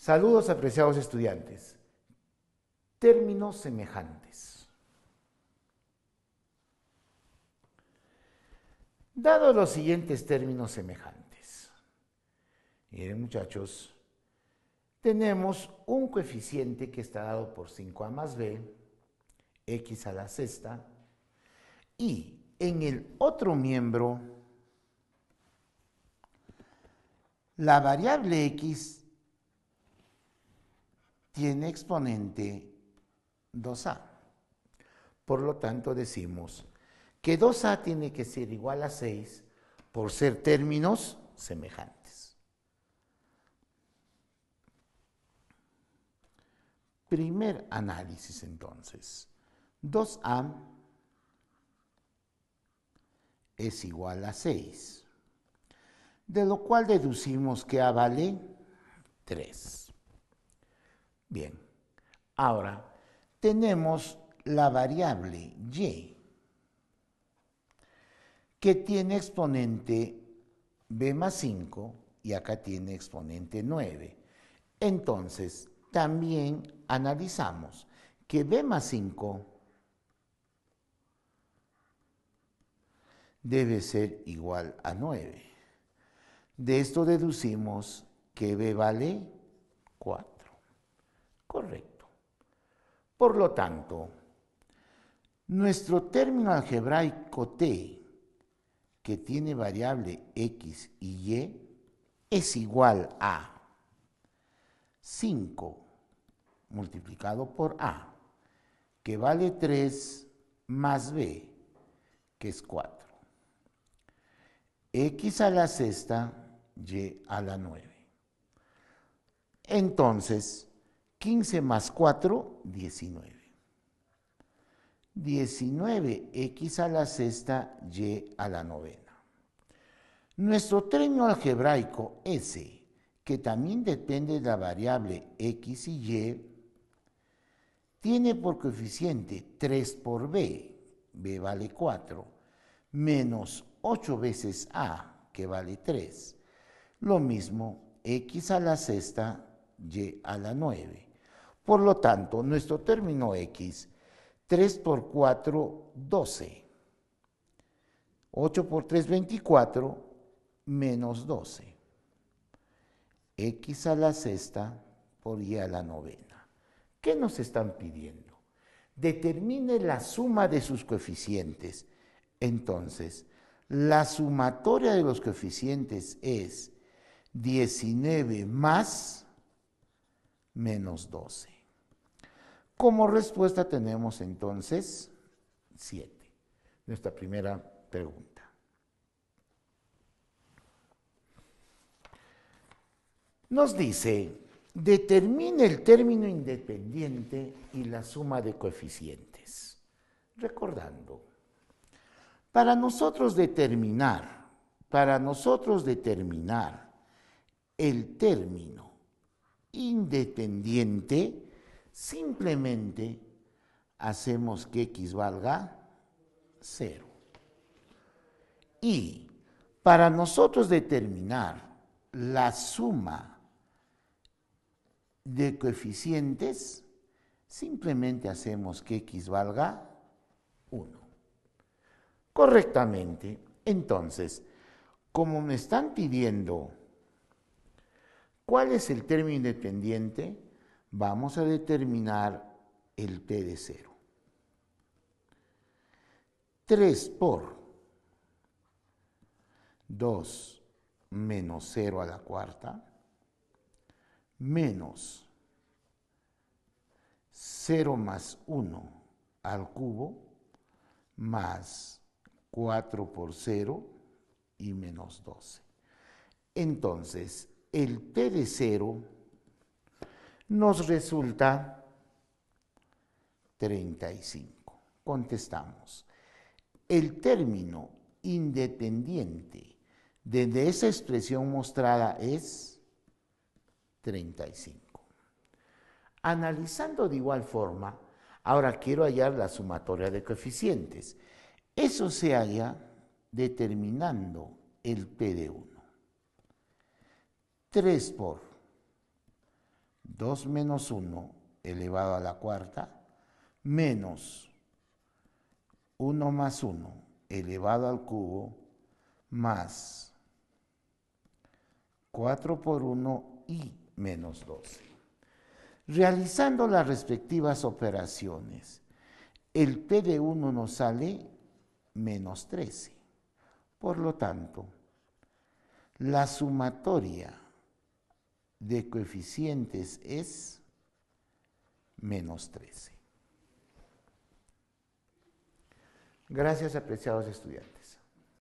Saludos apreciados estudiantes. Términos semejantes. Dados los siguientes términos semejantes. Miren muchachos, tenemos un coeficiente que está dado por 5a más b, x a la sexta, y en el otro miembro, la variable x y en exponente 2A. Por lo tanto, decimos que 2A tiene que ser igual a 6 por ser términos semejantes. Primer análisis entonces. 2A es igual a 6, de lo cual deducimos que A vale 3. Bien, ahora tenemos la variable y, que tiene exponente b más 5 y acá tiene exponente 9. Entonces, también analizamos que b más 5 debe ser igual a 9. De esto deducimos que b vale 4. Correcto. Por lo tanto, nuestro término algebraico t, que tiene variable x y y, es igual a 5 multiplicado por a, que vale 3 más b, que es 4. x a la sexta, y a la nueve, Entonces, 15 más 4, 19. 19x a la sexta, y a la novena. Nuestro término algebraico s, que también depende de la variable x y y, tiene por coeficiente 3 por b, b vale 4, menos 8 veces a, que vale 3. Lo mismo x a la sexta, y a la 9 por lo tanto, nuestro término X, 3 por 4, 12. 8 por 3, 24, menos 12. X a la sexta por Y a la novena. ¿Qué nos están pidiendo? Determine la suma de sus coeficientes. Entonces, la sumatoria de los coeficientes es 19 más menos 12. Como respuesta tenemos entonces 7, nuestra primera pregunta. Nos dice, determine el término independiente y la suma de coeficientes. Recordando, para nosotros determinar, para nosotros determinar el término independiente, simplemente hacemos que X valga 0. Y para nosotros determinar la suma de coeficientes, simplemente hacemos que X valga 1. Correctamente. Entonces, como me están pidiendo ¿Cuál es el término independiente? Vamos a determinar el T de 0. 3 por 2 menos 0 a la cuarta menos 0 más 1 al cubo más 4 por 0 y menos 12. Entonces, el P0 de nos resulta 35. Contestamos. El término independiente de esa expresión mostrada es 35. Analizando de igual forma, ahora quiero hallar la sumatoria de coeficientes. Eso se halla determinando el P de 1. 3 por 2 menos 1 elevado a la cuarta menos 1 más 1 elevado al cubo más 4 por 1 y menos 12. Realizando las respectivas operaciones, el P de 1 nos sale menos 13. Por lo tanto, la sumatoria de coeficientes es menos 13. Gracias, apreciados estudiantes.